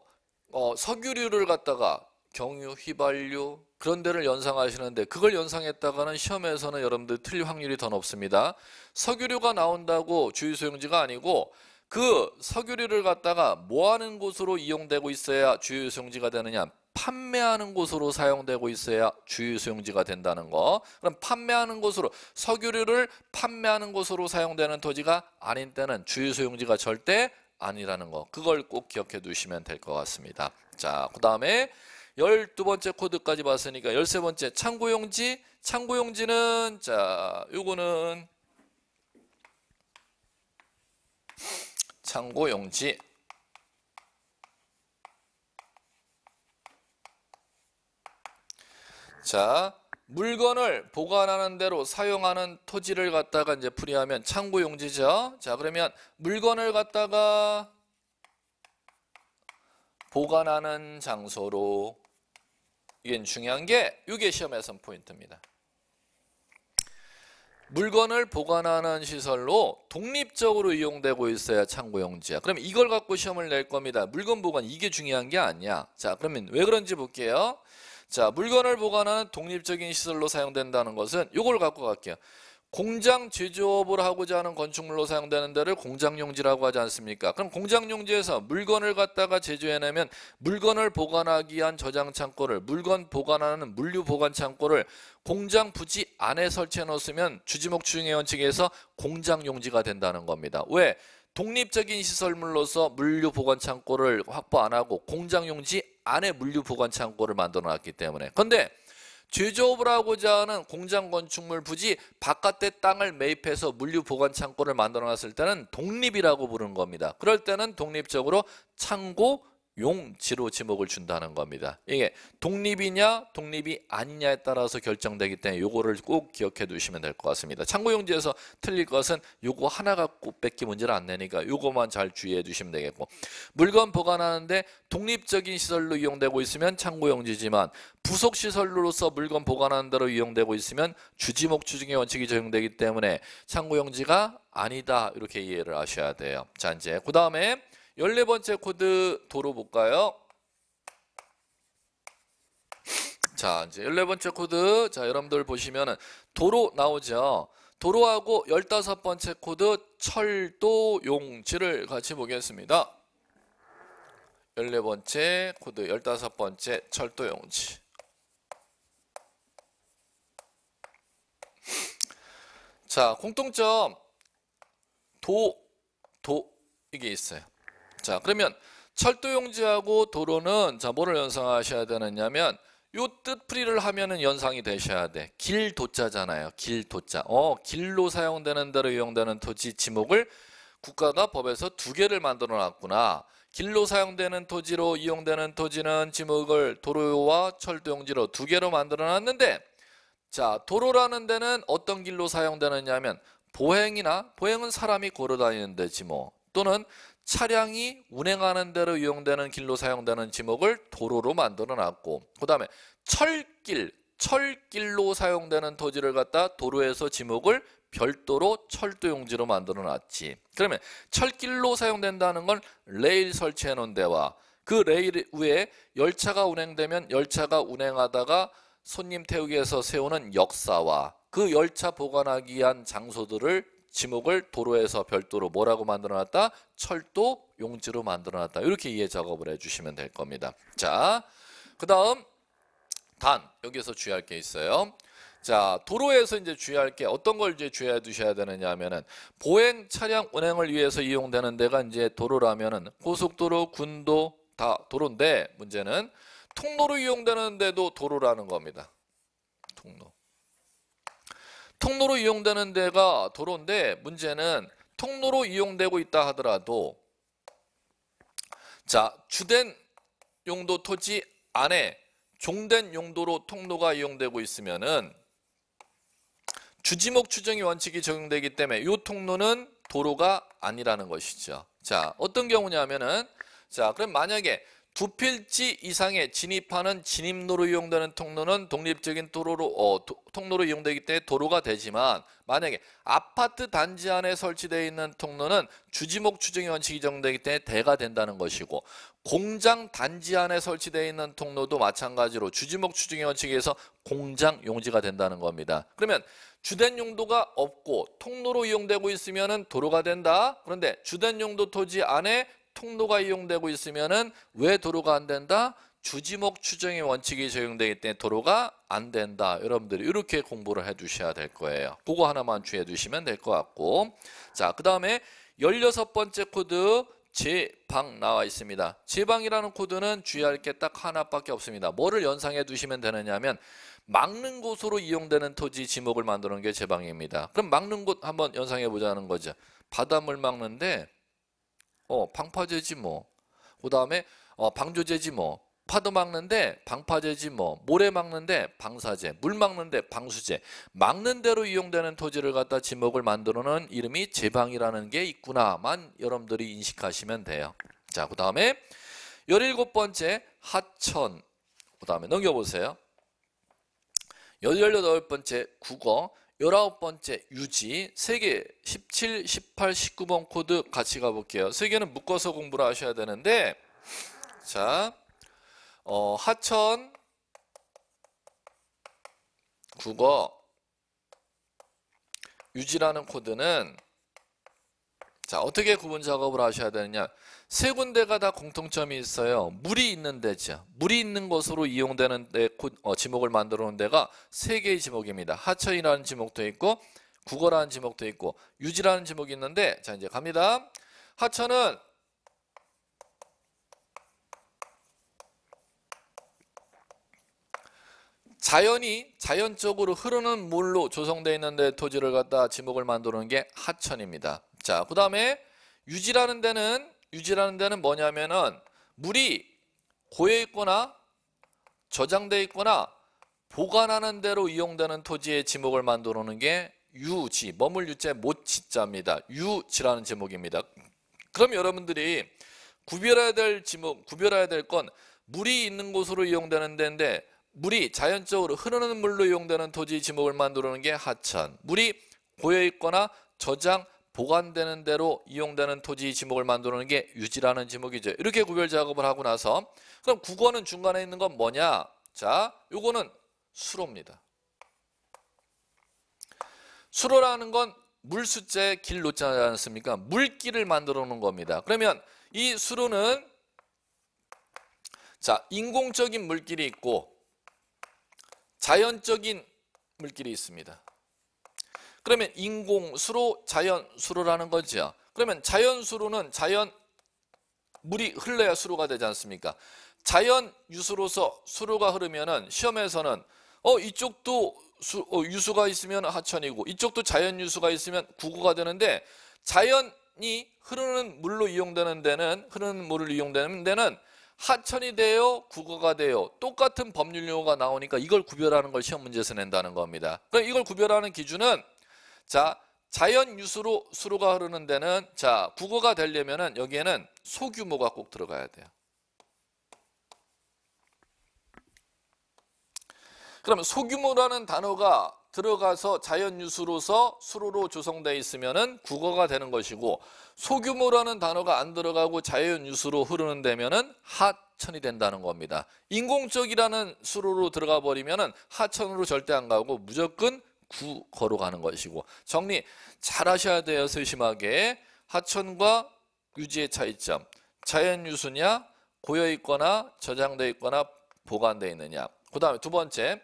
어, 석유류를 갖다가 경유, 휘발유 그런 데를 연상하시는데 그걸 연상했다가는 시험에서는 여러분들 틀릴 확률이 더 높습니다. 석유류가 나온다고 주의 수용지가 아니고 그 석유류를 갖다가 뭐 하는 곳으로 이용되고 있어야 주요 수용지가 되느냐 판매하는 곳으로 사용되고 있어야 주유 수용지가 된다는 거. 그럼 판매하는 곳으로 석유류를 판매하는 곳으로 사용되는 토지가 아닌 때는 주유 수용지가 절대 아니라는 거. 그걸 꼭 기억해 두시면 될 것 같습니다. 자, 그다음에 1 2 번째 코드까지 봤으니까 1 3 번째 창고용지. 창고용지는 자, 요거는 창고용지 자, 물건을 보관하는 대로 사용하는 토지를 갖다가 이제 풀이하면 창고 용지죠. 자, 그러면 물건을 갖다가 보관하는 장소로 이게 중요한 게 이게 시험에선 포인트입니다. 물건을 보관하는 시설로 독립적으로 이용되고 있어야 창고용지야. 그럼 이걸 갖고 시험을 낼 겁니다. 물건 보관 이게 중요한 게 아니야. 자, 그러면 왜 그런지 볼게요. 자, 물건을 보관하는 독립적인 시설로 사용된다는 것은 이걸 갖고 갈게요. 공장 제조업을 하고자 하는 건축물로 사용되는 데를 공장용지라고 하지 않습니까? 그럼 공장용지에서 물건을 갖다가 제조해내면 물건을 보관하기 위한 저장창고를 물건 보관하는 물류보관창고를 공장 부지 안에 설치해 놓으면 주지목 추징의 원칙에서 공장용지가 된다는 겁니다. 왜? 독립적인 시설물로서 물류 보관 창고를 확보 안 하고 공장 용지 안에 물류 보관 창고를 만들어 놨기 때문에. 근데 제조업을 하고자 하는 공장 건축물 부지 바깥에 땅을 매입해서 물류 보관 창고를 만들어 놨을 때는 독립이라고 부르는 겁니다. 그럴 때는 독립적으로 창고 용지로 지목을 준다는 겁니다. 이게 독립이냐 독립이 아니냐에 따라서 결정되기 때문에 요거를 꼭 기억해 두시면 될 것 같습니다. 참고용지에서 틀릴 것은 요거 하나 갖고 뺏기 문제를 안 내니까 요거만 잘 주의해 주시면 되겠고 물건 보관하는데 독립적인 시설로 이용되고 있으면 참고용지지만 부속시설로서 물건 보관하는 대로 이용되고 있으면 주지목 추징의 원칙이 적용되기 때문에 참고용지가 아니다 이렇게 이해를 하셔야 돼요. 자 이제 그 다음에 14번째 코드 도로 볼까요? 자, 이제 14번째 코드. 자, 여러분들 보시면은 도로 나오죠. 도로하고 15번째 코드 철도 용지를 같이 보겠습니다. 14번째 코드, 15번째 철도 용지. 자, 공통점 도, 도 이게 있어요. 자, 그러면 철도 용지하고 도로는 자, 뭐를 연상하셔야 되느냐면 요 뜻풀이를 하면은 연상이 되셔야 돼. 길 도자잖아요. 길 도자. 어, 길로 사용되는 대로 이용되는 토지 지목을 국가가 법에서 두 개를 만들어 놨구나. 길로 사용되는 토지로 이용되는 토지는 지목을 도로와 철도용지로 두 개로 만들어 놨는데 자, 도로라는 데는 어떤 길로 사용되느냐면 보행이나 보행은 사람이 걸어 다니는 데지 뭐 또는 차량이 운행하는 대로 이용되는 길로 사용되는 지목을 도로로 만들어 놨고 그 다음에 철길, 철길로 사용되는 토지를 갖다 도로에서 지목을 별도로 철도용지로 만들어 놨지 그러면 철길로 사용된다는 건 레일 설치해 놓은 데와 그 레일 위에 열차가 운행되면 열차가 운행하다가 손님 태우기에서 세우는 역사와 그 열차 보관하기 위한 장소들을 지목을 도로에서 별도로 뭐라고 만들어놨다? 철도 용지로 만들어놨다. 이렇게 이해 작업을 해주시면 될 겁니다. 자, 그 다음 단여기서 주의할 게 있어요. 자 도로에서 이제 주의할 게 어떤 걸 이제 주의해 두셔야 되느냐 하면은 보행 차량 운행을 위해서 이용되는 데가 이제 도로라면은 고속도로 군도 다 도로인데 문제는 통로로 이용되는 데도 도로라는 겁니다 통로 통로로 이용되는 데가 도로인데 문제는 통로로 이용되고 있다 하더라도 자 주된 용도 토지 안에 종된 용도로 통로가 이용되고 있으면은 주지목 추정의 원칙이 적용되기 때문에 이 통로는 도로가 아니라는 것이죠. 자 어떤 경우냐면은 자 그럼 만약에 두 필지 이상에 진입하는 진입로로 이용되는 통로는 독립적인 도로로 어, 도, 통로로 이용되기 때문에 도로가 되지만 만약에 아파트 단지 안에 설치되어 있는 통로는 주지목 추정의 원칙이 적용되기 때문에 대가 된다는 것이고 공장 단지 안에 설치되어 있는 통로도 마찬가지로 주지목 추정의 원칙에 서 공장 용지가 된다는 겁니다. 그러면 주된 용도가 없고 통로로 이용되고 있으면 도로가 된다. 그런데 주된 용도 토지 안에 통로가 이용되고 있으면은 왜 도로가 안 된다? 주지목 추정의 원칙이 적용되기 때문에 도로가 안 된다. 여러분들이 이렇게 공부를 해 주셔야 될 거예요. 그거 하나만 주의해 주시면 될 것 같고. 자, 그 다음에 16번째 코드 제방 나와 있습니다. 제방이라는 코드는 주의할 게 딱 하나밖에 없습니다. 뭐를 연상해 두시면 되느냐면 막는 곳으로 이용되는 토지 지목을 만드는 게 제방입니다. 그럼 막는 곳 한번 연상해 보자는 거죠. 바닷물 막는데 어, 방파제지 뭐. 그 다음에 어, 방조제지 뭐. 파도 막는데 방파제지 뭐 모래 막는데 방사제 물 막는데 방수제 막는 대로 이용되는 토지를 갖다 지목을 만들어 놓은 이름이 제방이라는 게 있구나만 여러분들이 인식하시면 돼요 자 그 다음에 열일곱 번째 하천 그 다음에 넘겨보세요 열여덟 번째 국어 열아홉 번째 유지 세개 17, 18, 19번 코드 같이 가볼게요. 세 개는 묶어서 공부를 하셔야 되는데 자 어, 하천 국어 유지라는 코드는 자, 어떻게 구분 작업을 하셔야 되느냐? 세 군데가 다 공통점이 있어요. 물이 있는 데죠. 물이 있는 곳으로 이용되는 데 어, 지목을 만들어 놓은 데가 세 개의 지목입니다. 하천이라는 지목도 있고 국어라는 지목도 있고 유지라는 지목이 있는데 자, 이제 갑니다. 하천은 자연이 자연적으로 흐르는 물로 조성되어 있는 데 토지를 갖다 지목을 만드는 게 하천입니다. 자, 그 다음에 유지라는 데는 유지라는 데는 뭐냐면은 물이 고여 있거나 저장돼 있거나 보관하는 대로 이용되는 토지의 지목을 만들어 놓는 게 유지, 머물 유제 못 지자입니다. 유지라는 제목입니다. 그럼 여러분들이 구별해야 될 지목, 구별해야 될 건 물이 있는 곳으로 이용되는 데인데 물이 자연적으로 흐르는 물로 이용되는 토지 지목을 만들어 놓는 게 하천. 물이 고여 있거나 저장 보관되는 대로 이용되는 토지 지목을 만드는 게 유지라는 지목이죠. 이렇게 구별 작업을 하고 나서 그럼 국어는 중간에 있는 건 뭐냐? 자, 요거는 수로입니다. 수로라는 건 물숫자에 길 놓지 않습니까? 물길을 만들어 놓은 겁니다. 그러면 이 수로는 자 인공적인 물길이 있고 자연적인 물길이 있습니다. 그러면 인공수로 자연수로라는 거죠. 그러면 자연수로는 자연 물이 흘러야 수로가 되지 않습니까? 자연 유수로서 수로가 흐르면은 시험에서는 어 이쪽도 수, 어, 유수가 있으면 하천이고 이쪽도 자연 유수가 있으면 구구가 되는데 자연이 흐르는 물로 이용되는 데는 흐르는 물을 이용되는 데는 하천이 되요 국어가 되요 똑같은 법률 용어가 나오니까 이걸 구별하는 걸 시험 문제에서 낸다는 겁니다. 그럼 이걸 구별하는 기준은 자, 자연 유수로 수로가 흐르는 데는 자, 국어가 되려면은 여기에는 소규모가 꼭 들어가야 돼요. 그러면 소규모라는 단어가 들어가서 자연유수로서 수로로 조성돼 있으면은 국어가 되는 것이고 소규모라는 단어가 안 들어가고 자연유수로 흐르는 데면은 하천이 된다는 겁니다. 인공적이라는 수로로 들어가 버리면은 하천으로 절대 안 가고 무조건 구 걸어가는 것이고 정리 잘 하셔야 돼요 세심하게 하천과 유지의 차이점 자연유수냐 고여 있거나 저장돼 있거나 보관돼 있느냐 그 다음에 두 번째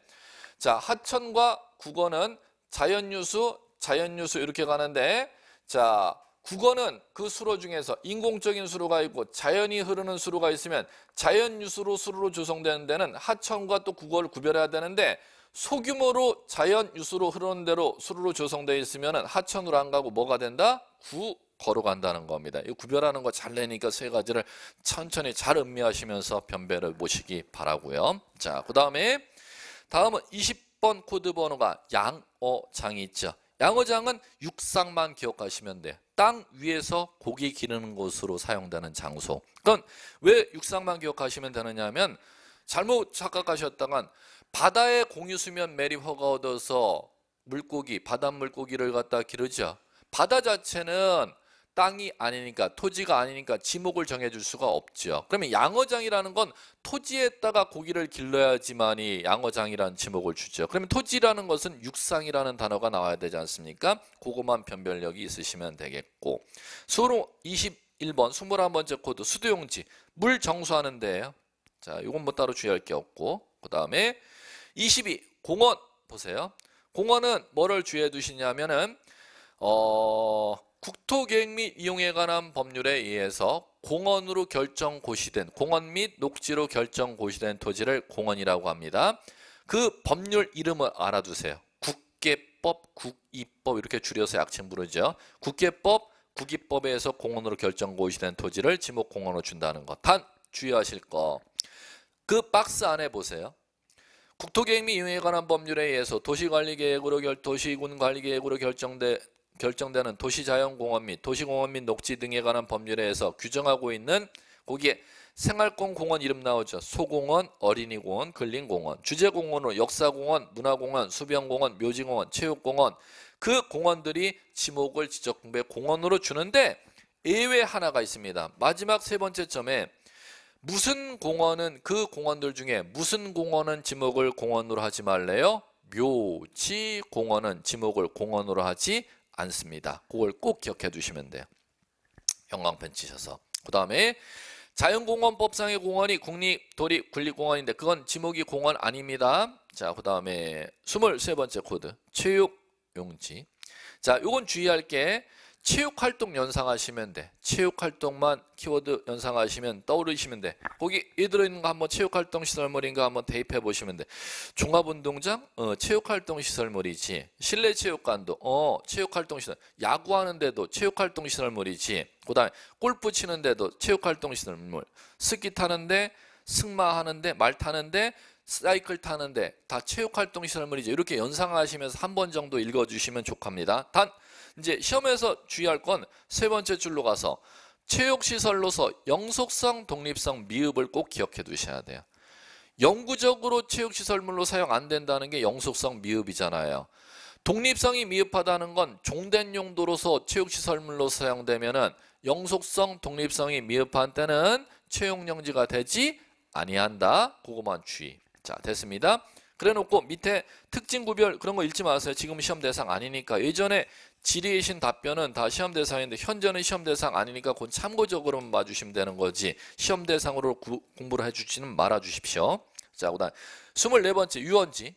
자 하천과 국어는 자연유수 자연유수 이렇게 가는데 자 국어는 그 수로 중에서 인공적인 수로가 있고 자연이 흐르는 수로가 있으면 자연유수로 수로로 조성되는 데는 하천과 또 국어를 구별해야 되는데 소규모로 자연 유수로 흐르는 대로 수로로 조성되어 있으면 하천으로 안 가고 뭐가 된다? 구 걸어간다는 겁니다. 이 구별하는 거 잘 내니까 세 가지를 천천히 잘 음미하시면서 변배를 보시기 바라고요. 자, 그 다음에 다음은 20번 코드 번호가 양어장이 있죠. 양어장은 육상만 기억하시면 돼요. 땅 위에서 고기 기르는 곳으로 사용되는 장소. 그건 왜 육상만 기억하시면 되느냐 하면 잘못 착각하셨다간 바다의 공유수면 메리 허가 얻어서 물고기, 바닷물고기를 갖다 기르죠. 바다 자체는 땅이 아니니까 토지가 아니니까 지목을 정해줄 수가 없죠. 그러면 양어장이라는 건 토지에다가 고기를 길러야지만이 양어장이라는 지목을 주죠. 그러면 토지라는 것은 육상이라는 단어가 나와야 되지 않습니까? 그것만 변별력이 있으시면 되겠고 수로 21번 21번째 코드 수도용지 물 정수하는 데예요. 자, 이건 뭐 따로 주의할 게 없고 그 다음에 22. 공원 보세요. 공원은 뭐를 주의해 두시냐면은 어, 국토계획 및 이용에 관한 법률에 의해서 공원으로 결정 고시된 공원 및 녹지로 결정 고시된 토지를 공원이라고 합니다. 그 법률 이름을 알아두세요. 국계법, 국이법 이렇게 줄여서 약칭 부르죠. 국계법, 국이법에 서 공원으로 결정 고시된 토지를 지목공원으로 준다는 것. 단 주의하실 거. 그 박스 안에 보세요. 국토계획및 유에 관한 법률에 의해서 도시관리계획으로 결, 도시군관리계획으로 결정돼 결정되는 도시자연공원 및 도시공원 및 녹지 등에 관한 법률에 의해서 규정하고 있는 거기에 생활권 공원 이름 나오죠. 소공원, 어린이공원, 근린공원, 주제공원으로 역사공원, 문화공원, 수변공원, 묘지공원, 체육공원 그 공원들이 지목을 지적공백 공원으로 주는데 예외 하나가 있습니다. 마지막 세 번째 점에 무슨 공원은 그 공원들 중에 무슨 공원은 지목을 공원으로 하지 말래요? 묘지 공원은 지목을 공원으로 하지 않습니다. 그걸 꼭 기억해 두시면 돼요. 형광펜 치셔서. 그 다음에 자연공원법상의 공원이 국립도립 군립공원인데 그건 지목이 공원 아닙니다. 자, 그 다음에 23번째 코드. 체육용지. 자, 요건 주의할 게 체육활동 연상하시면 돼. 체육활동만 키워드 연상하시면 떠오르시면 돼. 거기 이 들어있는 거 한번 체육활동 시설물인가 한번 대입해 보시면 돼. 종합운동장? 어, 체육활동 시설물이지. 실내 체육관도 어, 체육활동 시설. 야구하는 데도 체육활동 시설물이지. 그다음에 골프 치는 데도 체육활동 시설물. 스키 타는데 승마하는데 말 타는데 사이클 타는데 다 체육활동 시설물이죠. 이렇게 연상하시면서 한 번 정도 읽어주시면 좋합니다. 단 이제 시험에서 주의할 건 세 번째 줄로 가서 체육시설로서 영속성, 독립성, 미흡을 꼭 기억해 두셔야 돼요. 영구적으로 체육시설물로 사용 안 된다는 게 영속성 미흡이잖아요. 독립성이 미흡하다는 건 종된 용도로서 체육시설물로 사용되면 은 영속성, 독립성이 미흡한 때는 채용영지가 되지 아니한다. 그것만 주의. 자, 됐습니다. 그래 놓고 밑에 특징 구별 그런 거 읽지 마세요. 지금 시험 대상 아니니까. 예전에 질의이신 답변은 다 시험 대상인데 현재는 시험 대상 아니니까 곧 참고적으로만 봐주시면 되는 거지. 시험 대상으로 구, 공부를 해주지는 말아주십시오. 자, 그다음 24번째 유언지.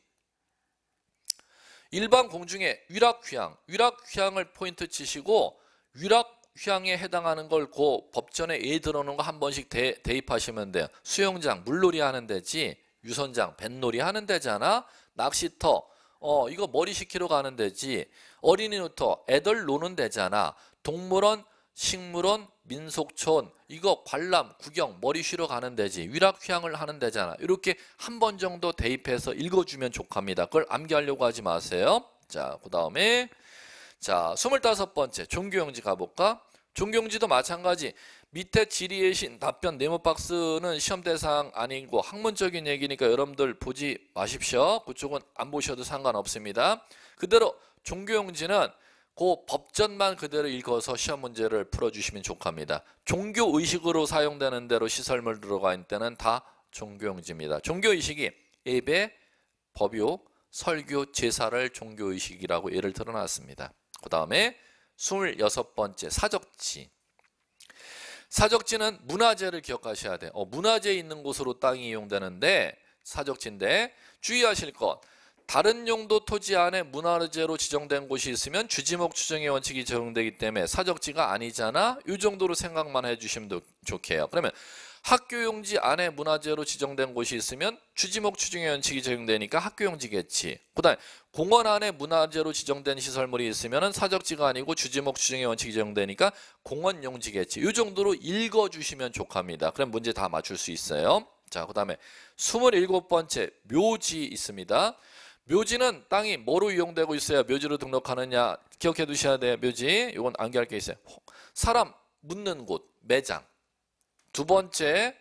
일반 공중에 위락휘향위락휘향을 포인트 치시고 위락휘향에 해당하는 걸 고 법전에 예 들어오는 거 한 번씩 대, 대입하시면 돼요. 수영장, 물놀이 하는 데지 유선장, 뱃놀이 하는 데잖아. 낚시터, 어 이거 머리 식히러 가는 데지. 어린이 놀터, 애들 노는 데잖아. 동물원, 식물원, 민속촌, 이거 관람, 구경, 머리 쉬러 가는 데지. 위락휴양을 하는 데잖아. 이렇게 한 번 정도 대입해서 읽어주면 좋합니다 그걸 암기하려고 하지 마세요. 자, 그 다음에 자, 2 5 번째 종교형지 가볼까? 중경지도 마찬가지. 밑에 지리의 신 답변 네모 박스는 시험 대상 아니고 학문적인 얘기니까 여러분들 보지 마십시오. 그쪽은 안 보셔도 상관없습니다. 그대로 종교용지는 그 법전만 그대로 읽어서 시험 문제를 풀어주시면 좋합니다. 종교 의식으로 사용되는 대로 시설물 들어가 있는 때는 다 종교용지입니다. 종교 의식이 예배, 법요, 설교, 제사를 종교 의식이라고 예를 들어놨습니다. 그 다음에 26번째 사적지 사적지는 문화재를 기억하셔야 돼. 어, 문화재 있는 곳으로 땅이 이용되는데 사적지인데 주의하실 것. 다른 용도 토지 안에 문화재로 지정된 곳이 있으면 주지목 추정의 원칙이 적용되기 때문에 사적지가 아니잖아. 이 정도로 생각만 해주시면 좋게요. 그러면 학교용지 안에 문화재로 지정된 곳이 있으면 추지목 추징의 원칙이 적용되니까 학교용지겠지. 그다음 공원 안에 문화재로 지정된 시설물이 있으면 사적지가 아니고 주지목 추징의 원칙이 적용되니까 공원용지겠지. 이 정도로 읽어주시면 좋합니다. 그럼 문제 다 맞출 수 있어요. 자, 그다음에 27번째 묘지 있습니다. 묘지는 땅이 뭐로 이용되고 있어야 묘지로 등록하느냐 기억해 두셔야 돼요. 묘지. 이건 암기할 게 있어요. 사람 묻는 곳, 매장. 두 번째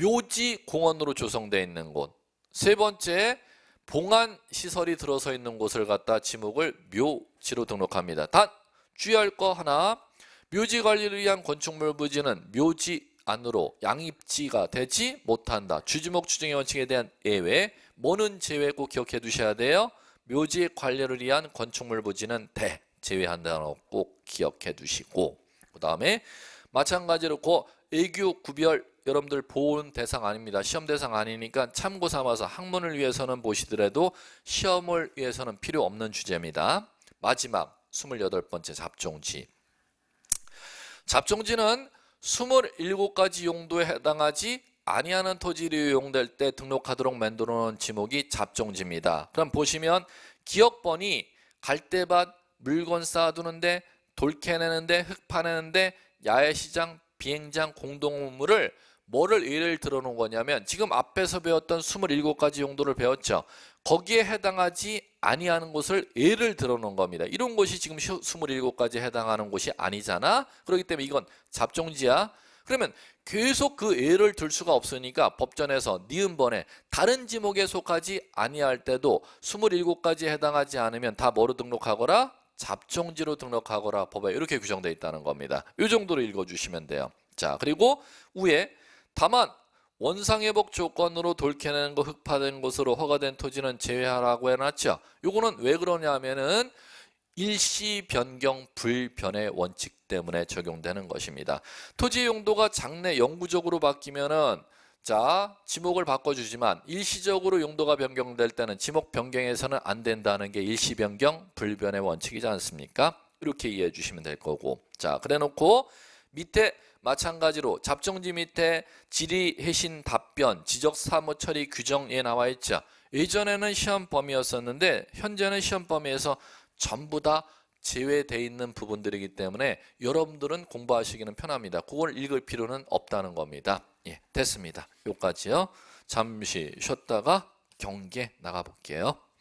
묘지 공원으로 조성되어 있는 곳. 세 번째 봉안 시설이 들어서 있는 곳을 갖다 지목을 묘지로 등록합니다. 단 주의할 거 하나 묘지 관리를 위한 건축물 부지는 묘지 안으로 양입지가 되지 못한다. 주지목 추정의 원칙에 대한 예외, 뭐는 제외고 기억해 두셔야 돼요. 묘지 관리를 위한 건축물 부지는 대, 제외한다는 꼭 기억해 두시고 그 다음에 마찬가지로 고 애교 구별 여러분들 보은 대상 아닙니다. 시험 대상 아니니까 참고 삼아서 학문을 위해서는 보시더라도 시험을 위해서는 필요 없는 주제입니다. 마지막 28번째 잡종지. 잡종지는 27가지 용도에 해당하지 아니하는 토지를 이용될 때 등록하도록 만들어 놓은 지목이 잡종지입니다. 그럼 보시면 기억번이 갈대밭, 물건 쌓아두는데, 돌 캐내는데, 흙 파내는데, 야외시장, 비행장 공동 문무를 뭐를 예를 들어 놓은 거냐면 지금 앞에서 배웠던 27가지 용도를 배웠죠. 거기에 해당하지 아니하는 곳을 예를 들어 놓은 겁니다. 이런 곳이 지금 27가지 해당하는 곳이 아니잖아. 그렇기 때문에 이건 잡종지야. 그러면 계속 그 예를 들 수가 없으니까 법전에서 니은번에 다른 지목에 속하지 아니할 때도 2 7가지 해당하지 않으면 다 뭐로 등록하거라? 잡종지로 등록하거라 법에 이렇게 규정되어 있다는 겁니다. 이 정도로 읽어주시면 돼요. 자 그리고 위에 다만 원상회복 조건으로 돌캐는거 흑파된 것으로 허가된 토지는 제외하라고 해놨죠. 요거는 왜 그러냐면은 일시 변경 불변의 원칙 때문에 적용되는 것입니다. 토지 용도가 장래 영구적으로 바뀌면은 자, 지목을 바꿔주지만 일시적으로 용도가 변경될 때는 지목 변경에서는 안 된다는 게 일시 변경 불변의 원칙이지 않습니까? 이렇게 이해해 주시면 될 거고 자, 그래 놓고 밑에 마찬가지로 잡정지 밑에 질의 해신 답변 지적 사무 처리 규정에 나와 있죠. 예전에는 시험 범위였었는데 현재는 시험 범위에서 전부 다제외되어 있는 부분들이기 때문에 여러분들은 공부하시기는 편합니다. 그걸 읽을 필요는 없다는 겁니다. 예, 됐습니다. 요까지요. 잠시 쉬었다가 경계 나가 볼게요.